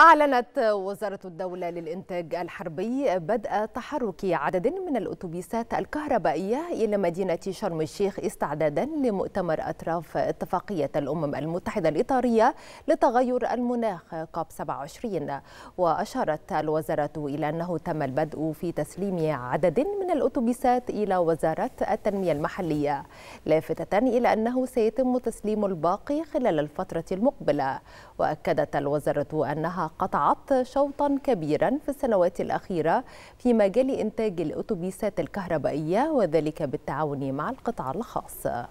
أعلنت وزارة الدولة للإنتاج الحربي بدء تحرك عدد من الأتوبيسات الكهربائية إلى مدينة شرم الشيخ استعدادا لمؤتمر أطراف اتفاقية الأمم المتحدة الإطارية لتغير المناخ كوب 27 وأشارت الوزارة إلى أنه تم البدء في تسليم عدد من الأتوبيسات إلى وزارة التنمية المحلية لافتة إلى أنه سيتم تسليم الباقي خلال الفترة المقبلة وأكدت الوزارة أنها قطعت شوطا كبيرا في السنوات الأخيرة في مجال إنتاج الأتوبيسات الكهربائية وذلك بالتعاون مع القطاع الخاص